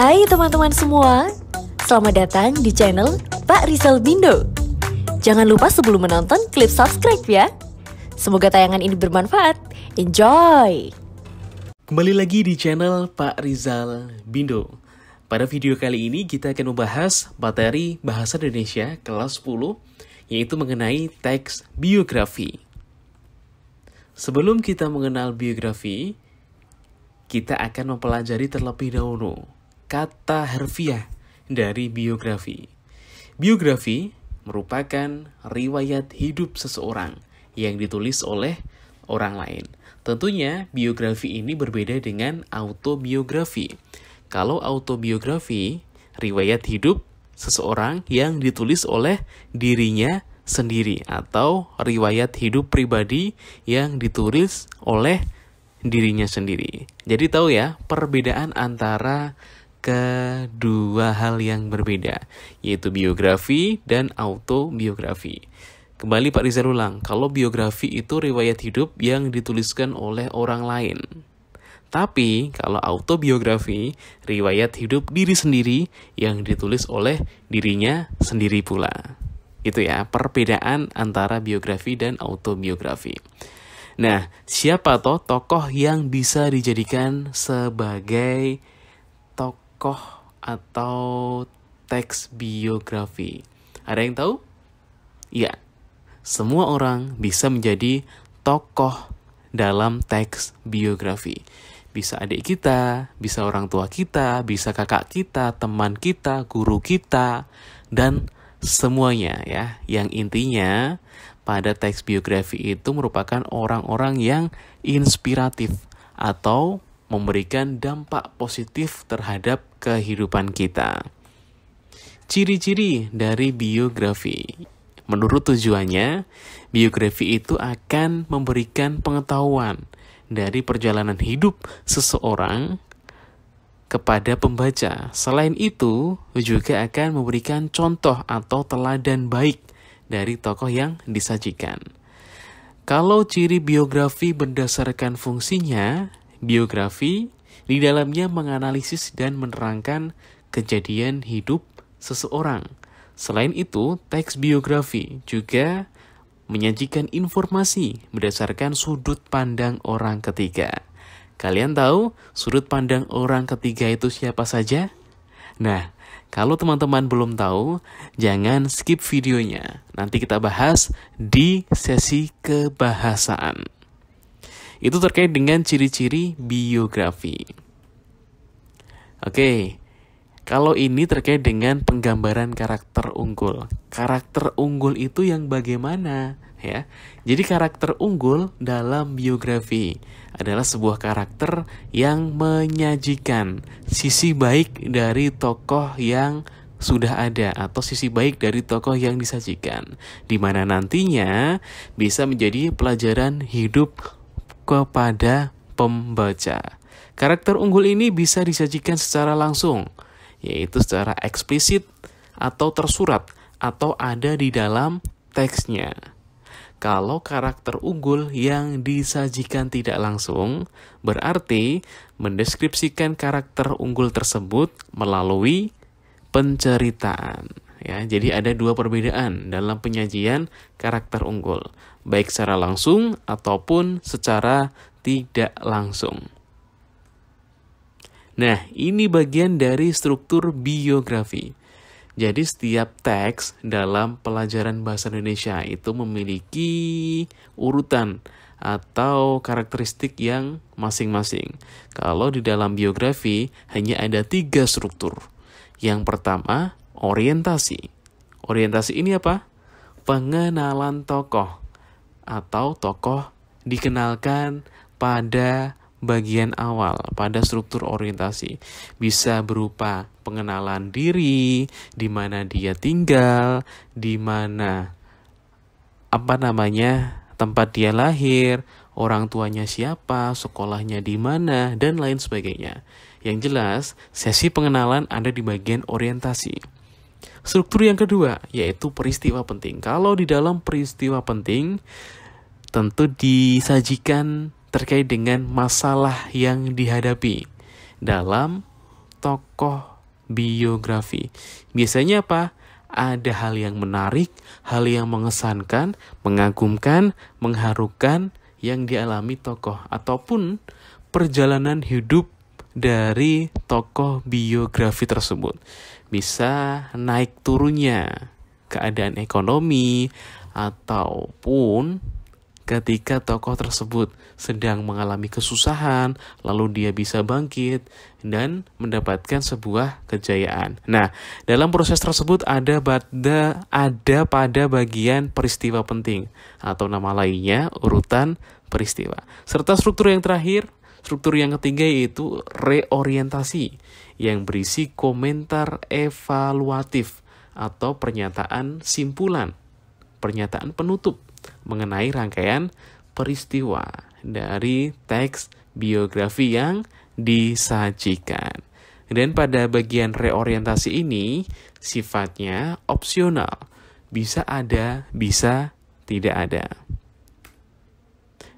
Hai teman-teman semua, selamat datang di channel Pak Rizal Bindo. Jangan lupa sebelum menonton, klik subscribe ya. Semoga tayangan ini bermanfaat. Enjoy! Kembali lagi di channel Pak Rizal Bindo. Pada video kali ini kita akan membahas materi Bahasa Indonesia kelas 10, yaitu mengenai teks biografi. Sebelum kita mengenal biografi, kita akan mempelajari terlebih dahulu kata harfiah dari biografi. Biografi merupakan riwayat hidup seseorang yang ditulis oleh orang lain. Tentunya biografi ini berbeda dengan autobiografi. Kalau autobiografi, riwayat hidup seseorang yang ditulis oleh dirinya sendiri atau riwayat hidup pribadi yang ditulis oleh dirinya sendiri. Jadi tahu ya perbedaan antara kedua hal yang berbeda, yaitu biografi dan autobiografi. Kembali Pak Rizal ulang, kalau biografi itu riwayat hidup yang dituliskan oleh orang lain. Tapi kalau autobiografi, riwayat hidup diri sendiri yang ditulis oleh dirinya sendiri pula. Itu ya, perbedaan antara biografi dan autobiografi. Nah, siapa toh tokoh yang bisa dijadikan sebagai tokoh atau teks biografi. Ada yang tahu? Ya, semua orang bisa menjadi tokoh dalam teks biografi. Bisa adik kita, bisa orang tua kita, bisa kakak kita, teman kita, guru kita, dan semuanya ya. Yang intinya pada teks biografi itu merupakan orang-orang yang inspiratif atau memberikan dampak positif terhadap kehidupan kita. Ciri-ciri dari biografi menurut tujuannya, biografi itu akan memberikan pengetahuan dari perjalanan hidup seseorang kepada pembaca. Selain itu, juga akan memberikan contoh atau teladan baik dari tokoh yang disajikan. Kalau ciri biografi berdasarkan fungsinya, Biografi di dalamnya menganalisis dan menerangkan kejadian hidup seseorang. Selain itu, teks biografi juga menyajikan informasi berdasarkan sudut pandang orang ketiga. Kalian tahu sudut pandang orang ketiga itu siapa saja? Nah, kalau teman-teman belum tahu, jangan skip videonya. Nanti kita bahas di sesi kebahasaan itu terkait dengan ciri-ciri biografi. Oke, kalau ini terkait dengan penggambaran karakter unggul. Karakter unggul itu yang bagaimana? Ya, jadi karakter unggul dalam biografi adalah sebuah karakter yang menyajikan sisi baik dari tokoh yang sudah ada atau sisi baik dari tokoh yang disajikan, di mana nantinya bisa menjadi pelajaran hidup kepada pembaca. Karakter unggul ini bisa disajikan secara langsung, yaitu secara eksplisit atau tersurat atau ada di dalam teksnya. Kalau karakter unggul yang disajikan tidak langsung, berarti mendeskripsikan karakter unggul tersebut melalui penceritaan. Ya, jadi ada dua perbedaan dalam penyajian karakter unggul baik secara langsung ataupun secara tidak langsung. Nah, ini bagian dari struktur biografi. Jadi setiap teks dalam pelajaran bahasa Indonesia itu memiliki urutan atau karakteristik yang masing-masing. Kalau di dalam biografi hanya ada tiga struktur. Yang pertama, orientasi. Orientasi ini apa? Pengenalan tokoh atau tokoh dikenalkan pada bagian awal pada struktur orientasi bisa berupa pengenalan diri, di mana dia tinggal, di mana apa namanya tempat dia lahir, orang tuanya siapa, sekolahnya di mana, dan lain sebagainya. Yang jelas, sesi pengenalan ada di bagian orientasi. Struktur yang kedua yaitu peristiwa penting. Kalau di dalam peristiwa penting, tentu disajikan terkait dengan masalah yang dihadapi dalam tokoh biografi. Biasanya apa? Ada hal yang menarik, hal yang mengesankan, mengagumkan, mengharukan yang dialami tokoh ataupun perjalanan hidup dari tokoh biografi tersebut. Bisa naik turunnya keadaan ekonomi ataupun ketika tokoh tersebut sedang mengalami kesusahan, lalu dia bisa bangkit dan mendapatkan sebuah kejayaan. Nah, dalam proses tersebut ada pada ada pada bagian peristiwa penting atau nama lainnya urutan peristiwa. Serta struktur yang terakhir Struktur yang ketiga yaitu reorientasi yang berisi komentar evaluatif atau pernyataan simpulan pernyataan penutup mengenai rangkaian peristiwa dari teks biografi yang disajikan. Dan pada bagian reorientasi ini sifatnya opsional. Bisa ada, bisa tidak ada.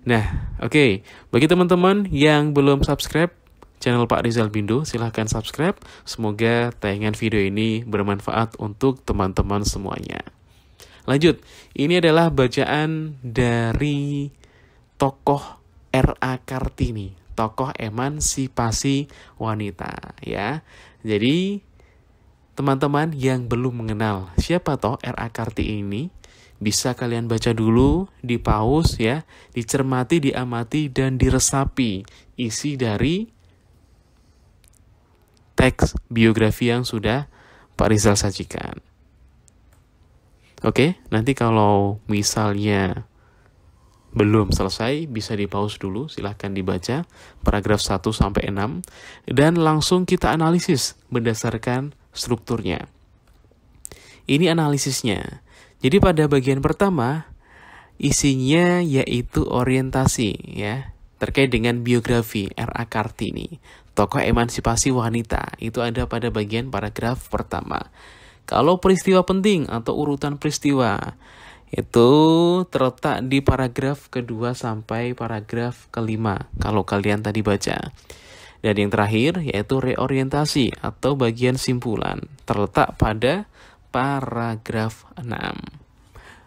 Nah, oke. Okay. Bagi teman-teman yang belum subscribe channel Pak Rizal Bindo, silahkan subscribe. Semoga tayangan video ini bermanfaat untuk teman-teman semuanya. Lanjut, ini adalah bacaan dari tokoh R.A. Kartini, tokoh emansipasi wanita ya. Jadi teman-teman yang belum mengenal siapa toh R.A. Kartini ini, bisa kalian baca dulu, di dipaus ya, dicermati, diamati, dan diresapi isi dari teks biografi yang sudah Pak Rizal sajikan. Oke, nanti kalau misalnya belum selesai bisa di pause dulu, silahkan dibaca paragraf 1 sampai 6 dan langsung kita analisis berdasarkan strukturnya. Ini analisisnya. Jadi pada bagian pertama isinya yaitu orientasi ya terkait dengan biografi R.A. Kartini, tokoh emansipasi wanita. Itu ada pada bagian paragraf pertama. Kalau peristiwa penting atau urutan peristiwa itu terletak di paragraf kedua sampai paragraf kelima kalau kalian tadi baca. Dan yang terakhir yaitu reorientasi atau bagian simpulan terletak pada paragraf 6.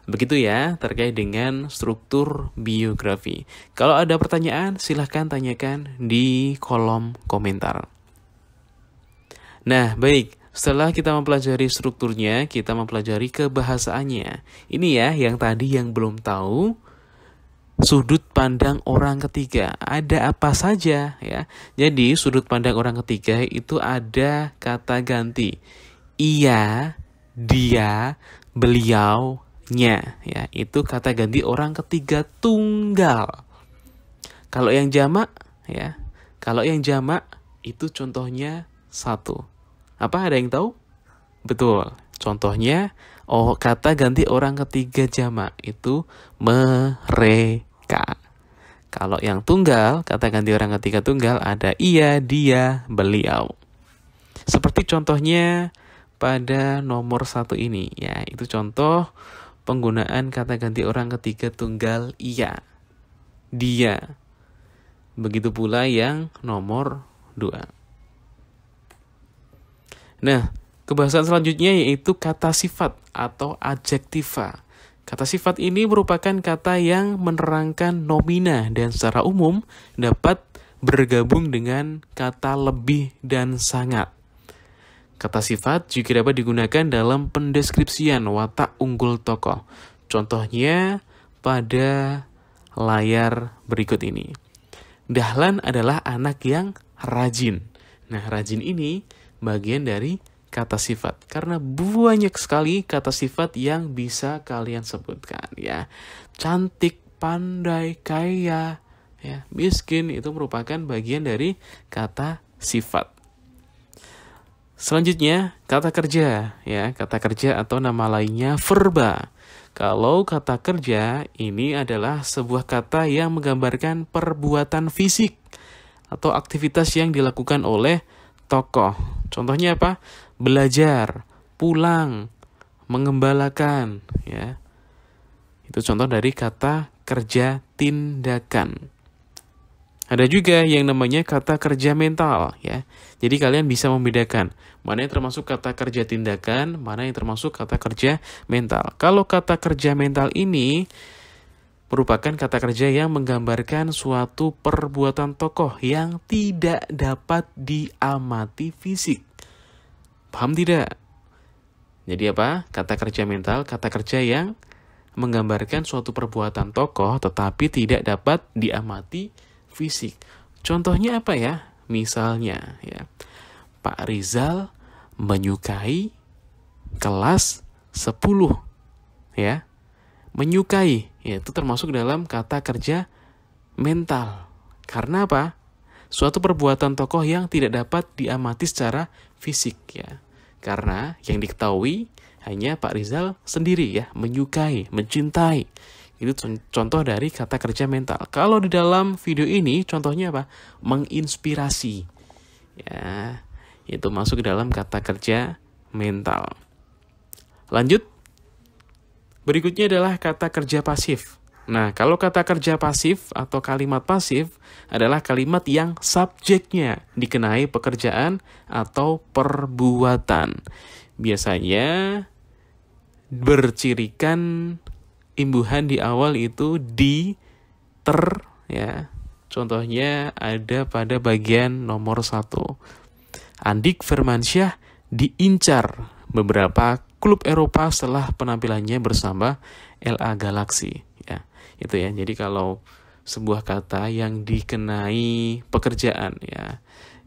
Begitu ya terkait dengan struktur biografi. Kalau ada pertanyaan silahkan tanyakan di kolom komentar. Nah baik, setelah kita mempelajari strukturnya, kita mempelajari kebahasaannya. Ini ya yang tadi yang belum tahu sudut pandang orang ketiga. Ada apa saja ya? Jadi sudut pandang orang ketiga itu ada kata ganti. Ia, dia, beliau, nya ya. Itu kata ganti orang ketiga tunggal. Kalau yang jamak ya, kalau yang jamak itu contohnya satu. Apa ada yang tahu? Betul. Contohnya, oh kata ganti orang ketiga jamak itu mereka. Kalau yang tunggal, kata ganti orang ketiga tunggal ada ia, dia, beliau. Seperti contohnya pada nomor satu ini, ya itu contoh penggunaan kata ganti orang ketiga tunggal ia, dia. Begitu pula yang nomor dua. Nah, kebahasan selanjutnya yaitu kata sifat atau adjektiva. Kata sifat ini merupakan kata yang menerangkan nomina dan secara umum dapat bergabung dengan kata lebih dan sangat. Kata sifat juga dapat digunakan dalam pendeskripsian watak unggul tokoh. Contohnya pada layar berikut ini. Dahlan adalah anak yang rajin. Nah, rajin ini bagian dari kata sifat karena banyak sekali kata sifat yang bisa kalian sebutkan ya cantik pandai kaya ya miskin itu merupakan bagian dari kata sifat selanjutnya kata kerja ya kata kerja atau nama lainnya verba kalau kata kerja ini adalah sebuah kata yang menggambarkan perbuatan fisik atau aktivitas yang dilakukan oleh tokoh. Contohnya apa? Belajar, pulang, mengembalakan, ya. Itu contoh dari kata kerja tindakan. Ada juga yang namanya kata kerja mental ya. Jadi kalian bisa membedakan mana yang termasuk kata kerja tindakan, mana yang termasuk kata kerja mental. Kalau kata kerja mental ini merupakan kata kerja yang menggambarkan suatu perbuatan tokoh yang tidak dapat diamati fisik. Paham tidak? Jadi apa? Kata kerja mental, kata kerja yang menggambarkan suatu perbuatan tokoh tetapi tidak dapat diamati fisik. Contohnya apa ya? Misalnya ya. Pak Rizal menyukai kelas 10 ya menyukai yaitu termasuk dalam kata kerja mental. Karena apa? Suatu perbuatan tokoh yang tidak dapat diamati secara fisik ya. Karena yang diketahui hanya Pak Rizal sendiri ya, menyukai, mencintai. Itu contoh dari kata kerja mental. Kalau di dalam video ini contohnya apa? Menginspirasi. Ya, itu masuk dalam kata kerja mental. Lanjut Berikutnya adalah kata kerja pasif. Nah, kalau kata kerja pasif atau kalimat pasif adalah kalimat yang subjeknya dikenai pekerjaan atau perbuatan. Biasanya bercirikan imbuhan di awal itu di ter ya. Contohnya ada pada bagian nomor satu. Andik Firmansyah diincar beberapa klub Eropa setelah penampilannya bersama LA Galaxy ya itu ya jadi kalau sebuah kata yang dikenai pekerjaan ya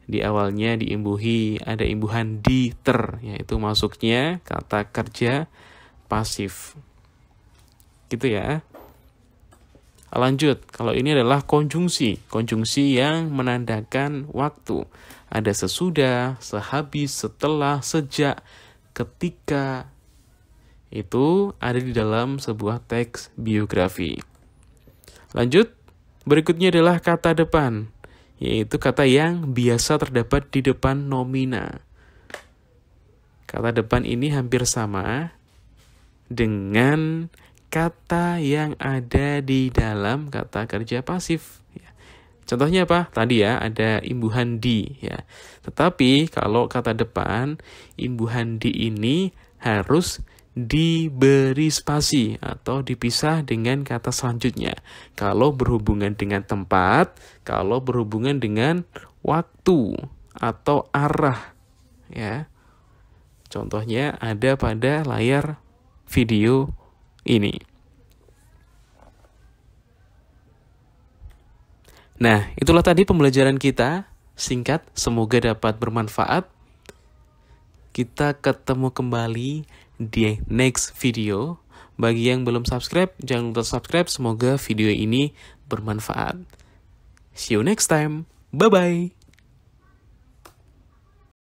di awalnya diimbuhi ada imbuhan di ter yaitu masuknya kata kerja pasif gitu ya lanjut kalau ini adalah konjungsi konjungsi yang menandakan waktu ada sesudah sehabis setelah sejak ketika itu ada di dalam sebuah teks biografi. Lanjut, berikutnya adalah kata depan, yaitu kata yang biasa terdapat di depan nomina. Kata depan ini hampir sama dengan kata yang ada di dalam kata kerja pasif. Ya. Contohnya apa? Tadi ya ada imbuhan di ya. Tetapi kalau kata depan imbuhan di ini harus diberi spasi atau dipisah dengan kata selanjutnya. Kalau berhubungan dengan tempat, kalau berhubungan dengan waktu atau arah ya. Contohnya ada pada layar video ini. Nah, itulah tadi pembelajaran kita. Singkat, semoga dapat bermanfaat. Kita ketemu kembali di next video. Bagi yang belum subscribe, jangan lupa subscribe. Semoga video ini bermanfaat. See you next time. Bye-bye.